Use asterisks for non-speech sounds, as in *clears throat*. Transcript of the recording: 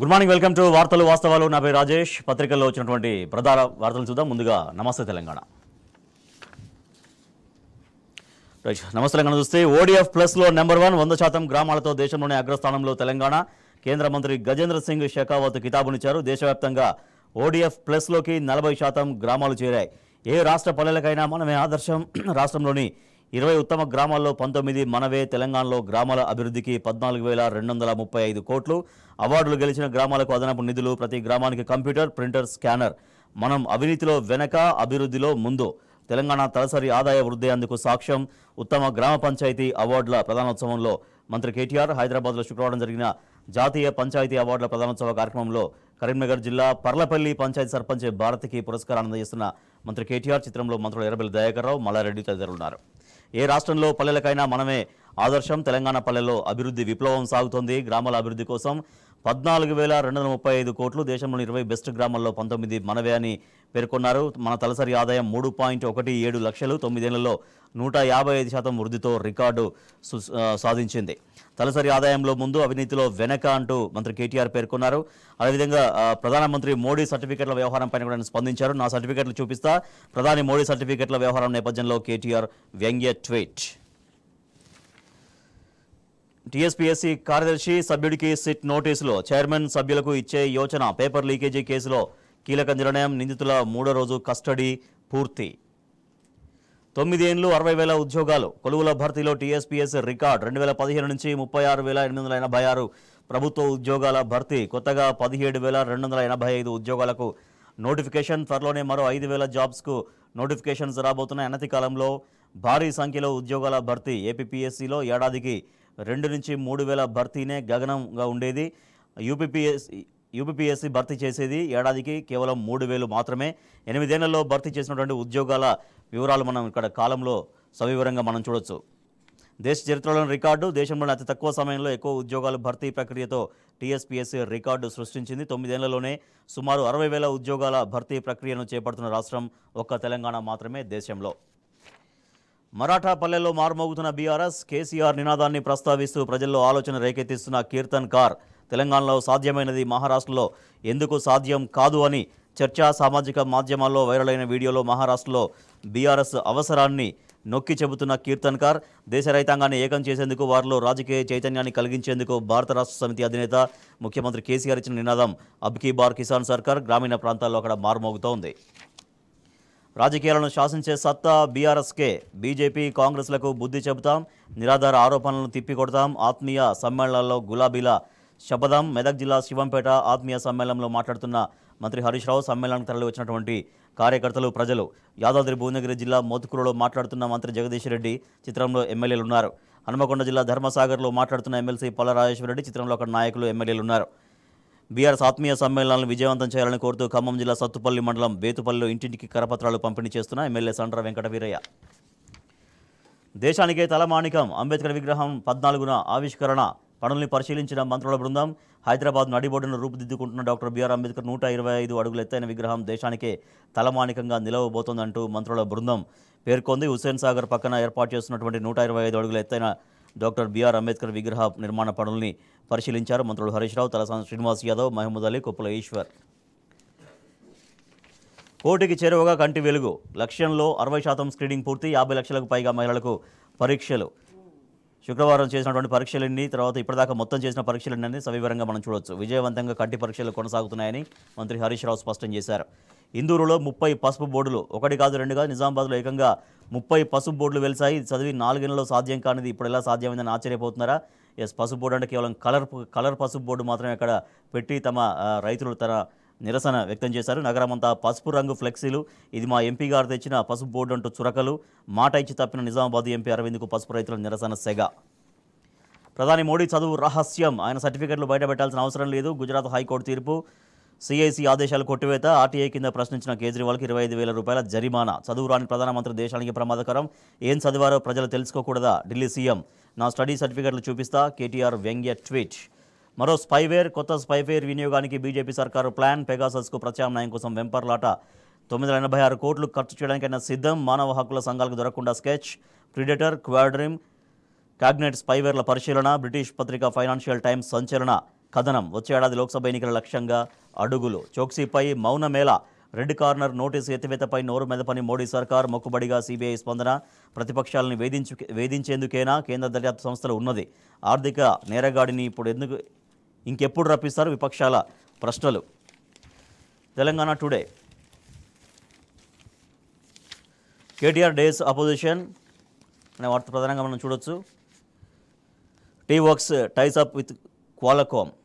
good morning welcome to వార్తలు వాస్తవాలు నా పేరు రాజేష్ పత్రికల్లో వచ్చినటువంటి ప్రధాన వార్తలు చూద్దాం ముందుగా నమస్తే తెలంగాణ నమస్తే తెలంగాణ చూస్తే ఓడిఎఫ్ ప్లస్లో నెంబర్ వన్ వంద శాతం గ్రామాలతో దేశంలోనే అగ్రస్థానంలో తెలంగాణ కేంద్ర మంత్రి గజేంద్ర సింగ్ షెకావత్ కితాబునిచ్చారు దేశవ్యాప్తంగా ఓడిఎఫ్ ప్లస్లోకి నలభై శాతం గ్రామాలు చేరాయి ఏ రాష్ట్ర పల్లెలకైనా మనమే ఆదర్శం *clears throat* రాష్ట్రంలోని ఇరవై ఉత్తమ గ్రామాల్లో పంతొమ్మిది మనవే తెలంగాణలో గ్రామాల అభివృద్ధికి పద్నాలుగు వేల రెండు వందల ముప్పై ఐదు కోట్లు అవార్డులు గెలిచిన గ్రామాలకు అదనపు నిధులు ప్రతి గ్రామానికి కంప్యూటర్ ప్రింటర్ స్కానర్ మనం అవినీతిలో వెనక అభివృద్ధిలో ముందు తెలంగాణ తలసరి ఆదాయ వృద్ధి అందుకు సాక్ష్యం ఉత్తమ గ్రామ పంచాయతీ అవార్డుల ప్రధానోత్సవంలో మంత్రి కేటీఆర్ హైదరాబాద్లో శుక్రవారం జరిగిన జాతీయ పంచాయతీ అవార్డుల ప్రధానోత్సవ కార్యక్రమంలో కరీంనగర్ జిల్లా పర్లపల్లి పంచాయతీ సర్పంచ్ భారతికి పురస్కారాన్ని అందజేస్తున్న మంత్రి కేటీఆర్ చిత్రంలో మంత్రులు ఎర్రబెల్లి రావు మల్లారెడ్డి తదితరులున్నారు ఏ రాష్ట్రంలో పల్లెలకైనా మనమే ఆదర్శం తెలంగాణ పల్లెల్లో అభివృద్ధి విప్లవం సాగుతోంది గ్రామాల అభివృద్ధి కోసం పద్నాలుగు వేల రెండు వందల ముప్పై ఐదు కోట్లు దేశంలోని ఇరవై బెస్ట్ గ్రామాల్లో పంతొమ్మిది మనవే అని పేర్కొన్నారు మన తలసరి ఆదాయం మూడు పాయింట్ ఒకటి ఏడు లక్షలు తొమ్మిదేళ్లలో నూట యాభై ఐదు శాతం వృద్ధితో రికార్డు సాధించింది తలసరి ఆదాయంలో ముందు అవినీతిలో వెనక అంటూ మంత్రి కేటీఆర్ పేర్కొన్నారు అదేవిధంగా ప్రధానమంత్రి మోడీ సర్టిఫికెట్ల వ్యవహారంపై కూడా స్పందించారు నా సర్టిఫికెట్లు చూపిస్తా ప్రధాని మోడీ సర్టిఫికెట్ల వ్యవహారం నేపథ్యంలో కేటీఆర్ వ్యంగ్య ట్వీట్ టీఎస్పీఎస్సీ కార్యదర్శి సభ్యుడికి సిట్ నోటీసులు చైర్మన్ సభ్యులకు ఇచ్చే యోచన పేపర్ లీకేజీ కేసులో కీలక నిర్ణయం నిందితుల మూడో రోజు కస్టడీ పూర్తి తొమ్మిదేండ్లు అరవై వేల ఉద్యోగాలు కొలువుల భర్తీలో టీఎస్పీఎస్ రికార్డ్ రెండు వేల పదిహేను నుంచి ముప్పై ఆరు వేల ఎనిమిది వందల ఎనభై ఆరు ప్రభుత్వ ఉద్యోగాల భర్తీ కొత్తగా పదిహేడు వేల రెండు వందల ఎనభై ఐదు ఉద్యోగాలకు నోటిఫికేషన్ త్వరలోనే మరో ఐదు వేల జాబ్స్కు నోటిఫికేషన్స్ రాబోతున్న అనతి కాలంలో భారీ సంఖ్యలో ఉద్యోగాల భర్తీ ఏపీపీఎస్సీలో ఏడాదికి రెండు నుంచి మూడు వేల భర్తీనే గగనంగా ఉండేది యూపీపీఎస్సీ యూపీపీఎస్సీ భర్తీ చేసేది ఏడాదికి కేవలం మూడు వేలు మాత్రమే ఎనిమిదేళ్లలో భర్తీ చేసినటువంటి ఉద్యోగాల వివరాలు మనం ఇక్కడ కాలంలో సవివరంగా మనం చూడొచ్చు దేశ చరిత్రలోని రికార్డు దేశంలోని అతి తక్కువ సమయంలో ఎక్కువ ఉద్యోగాలు భర్తీ ప్రక్రియతో టీఎస్పీఎస్సీ రికార్డు సృష్టించింది తొమ్మిదేళ్లలోనే సుమారు అరవై వేల ఉద్యోగాల భర్తీ ప్రక్రియను చేపడుతున్న రాష్ట్రం ఒక్క తెలంగాణ మాత్రమే దేశంలో మరాఠా పల్లెల్లో మారుమోగుతున్న బీఆర్ఎస్ కేసీఆర్ నినాదాన్ని ప్రస్తావిస్తూ ప్రజల్లో ఆలోచన రేకెత్తిస్తున్న కీర్తన్ కార్ తెలంగాణలో సాధ్యమైనది మహారాష్ట్రలో ఎందుకు సాధ్యం కాదు అని చర్చా సామాజిక మాధ్యమాల్లో వైరల్ అయిన వీడియోలో మహారాష్ట్రలో బీఆర్ఎస్ అవసరాన్ని నొక్కి చెబుతున్న కీర్తన్కార్ దేశ రైతాంగాన్ని ఏకం చేసేందుకు వారిలో రాజకీయ చైతన్యాన్ని కలిగించేందుకు భారత రాష్ట్ర సమితి అధినేత ముఖ్యమంత్రి కేసీఆర్ ఇచ్చిన నినాదం అబ్కీ బార్ కిసాన్ సర్కార్ గ్రామీణ ప్రాంతాల్లో అక్కడ మారుమోగుతోంది రాజకీయాలను శాసించే సత్తా బీఆర్ఎస్కే బీజేపీ కాంగ్రెస్లకు బుద్ధి చెబుతాం నిరాధార ఆరోపణలను తిప్పికొడతాం ఆత్మీయ సమ్మేళనాల్లో గులాబీల శబదం మెదక్ జిల్లా శివంపేట ఆత్మీయ సమ్మేళనంలో మాట్లాడుతున్న మంత్రి హరీష్ రావు సమ్మేళనానికి తరలివచ్చినటువంటి కార్యకర్తలు ప్రజలు యాదాద్రి భువనగిరి జిల్లా మోతుకూరులో మాట్లాడుతున్న మంత్రి జగదీష్ రెడ్డి చిత్రంలో ఎమ్మెల్యేలు ఉన్నారు హనుమకొండ జిల్లా ధర్మసాగర్లో మాట్లాడుతున్న ఎమ్మెల్సీ పల్ల రాజేశ్వరరెడ్డి చిత్రంలో అక్కడ నాయకులు ఎమ్మెల్యేలు ఉన్నారు బీఆర్ఎస్ ఆత్మీయ సమ్మేళనాలను విజయవంతం చేయాలని కోరుతూ ఖమ్మం జిల్లా సత్తుపల్లి మండలం బేతుపల్లిలో ఇంటింటికి కరపత్రాలు పంపిణీ చేస్తున్న ఎమ్మెల్యే సండ్ర వెంకట వీరయ్య దేశానికే తలమాణికం అంబేద్కర్ విగ్రహం పద్నాలుగున ఆవిష్కరణ పనుల్ని పరిశీలించిన మంత్రుల బృందం హైదరాబాద్ నడిబొడ్డును రూపుదిద్దుకుంటున్న డాక్టర్ బీఆర్ అంబేద్కర్ నూట ఇరవై ఐదు ఎత్తైన విగ్రహం దేశానికే తలమానికంగా నిలవబోతోందంటూ మంత్రుల బృందం పేర్కొంది హుస్సేన్ సాగర్ పక్కన ఏర్పాటు చేస్తున్నటువంటి నూట ఇరవై ఐదు అడుగుల ఎత్తైన డాక్టర్ బీఆర్ అంబేద్కర్ విగ్రహ నిర్మాణ పనుల్ని పరిశీలించారు మంత్రులు హరీష్ రావు తలసాని శ్రీనివాస్ యాదవ్ మహమ్మద్ అలీ కుప్పల ఈశ్వర్ కోటికి చేరువగా కంటి వెలుగు లక్ష్యంలో అరవై శాతం స్క్రీనింగ్ పూర్తి యాభై లక్షలకు పైగా మహిళలకు పరీక్షలు శుక్రవారం చేసినటువంటి పరీక్షలన్నీ తర్వాత ఇప్పటిదాకా మొత్తం చేసిన పరీక్షలన్నీ సవివరంగా మనం చూడవచ్చు విజయవంతంగా కంటి పరీక్షలు కొనసాగుతున్నాయని మంత్రి హరీష్ రావు స్పష్టం చేశారు ఇందూరులో ముప్పై పసుపు బోర్డులు ఒకటి కాదు రెండు కాదు నిజామాబాద్లో ఏకంగా ముప్పై పసుపు బోర్డులు వెలిసాయి చదివి చదివి నాలుగేళ్లలో సాధ్యం కానిది ఇప్పుడు ఎలా సాధ్యమైందని ఆశ్చర్యపోతున్నారా ఎస్ పసుపు బోర్డు అంటే కేవలం కలర్ కలర్ పసుపు బోర్డు మాత్రమే అక్కడ పెట్టి తమ రైతులు తన నిరసన వ్యక్తం చేశారు నగరమంతా పసుపు రంగు ఫ్లెక్సీలు ఇది మా ఎంపీ గారు తెచ్చిన పసుపు బోర్డు అంటూ చురకలు మాట ఇచ్చి తప్పిన నిజామాబాద్ ఎంపీ అరవింద్కు పసుపు రైతుల నిరసన సెగ ప్రధాని మోడీ చదువు రహస్యం ఆయన సర్టిఫికెట్లు బయటపెట్టాల్సిన అవసరం లేదు గుజరాత్ హైకోర్టు తీర్పు సిఐసి ఆదేశాలు కొట్టివేత ఆర్టీఐ కింద ప్రశ్నించిన కేజ్రీవాల్కి ఇరవై ఐదు వేల రూపాయల జరిమానా చదువు రాని ప్రధానమంత్రి దేశానికి ప్రమాదకరం ఏం చదివారో ప్రజలు తెలుసుకోకూడదా ఢిల్లీ సీఎం నా స్టడీ సర్టిఫికెట్లు చూపిస్తా కేటీఆర్ వ్యంగ్య ట్వీట్ మరో స్పైవేర్ కొత్త స్పైవేర్ వినియోగానికి బీజేపీ సర్కారు ప్లాన్ పెగాసస్కు ప్రత్యామ్నాయం కోసం వెంపర్లాట తొమ్మిది వందల ఎనభై ఆరు కోట్లు ఖర్చు చేయడానికైనా సిద్ధం మానవ హక్కుల సంఘాలకు దొరకకుండా స్కెచ్ ప్రిడేటర్ క్వాడ్రిమ్ క్యాబినెట్ స్పైవేర్ల పరిశీలన బ్రిటిష్ పత్రిక ఫైనాన్షియల్ టైమ్స్ సంచలన కథనం వచ్చే ఏడాది లోక్సభ ఎన్నికల లక్ష్యంగా అడుగులు చోక్సీపై మౌన మేళ రెడ్ కార్నర్ నోటీసు ఎత్తివేతపై నోరు మెదపని మోడీ సర్కార్ మొక్కుబడిగా సీబీఐ స్పందన ప్రతిపక్షాలను వేధించు వేధించేందుకేనా కేంద్ర దర్యాప్తు సంస్థలు ఉన్నది ఆర్థిక నేరగాడిని ఇప్పుడు ఎందుకు ఇంకెప్పుడు రప్పిస్తారు విపక్షాల ప్రశ్నలు Telangana today KTR dares opposition అనే వార్త ప్రధానంగా మనం చూడొచ్చు T works ties up with క్వాలకోమ్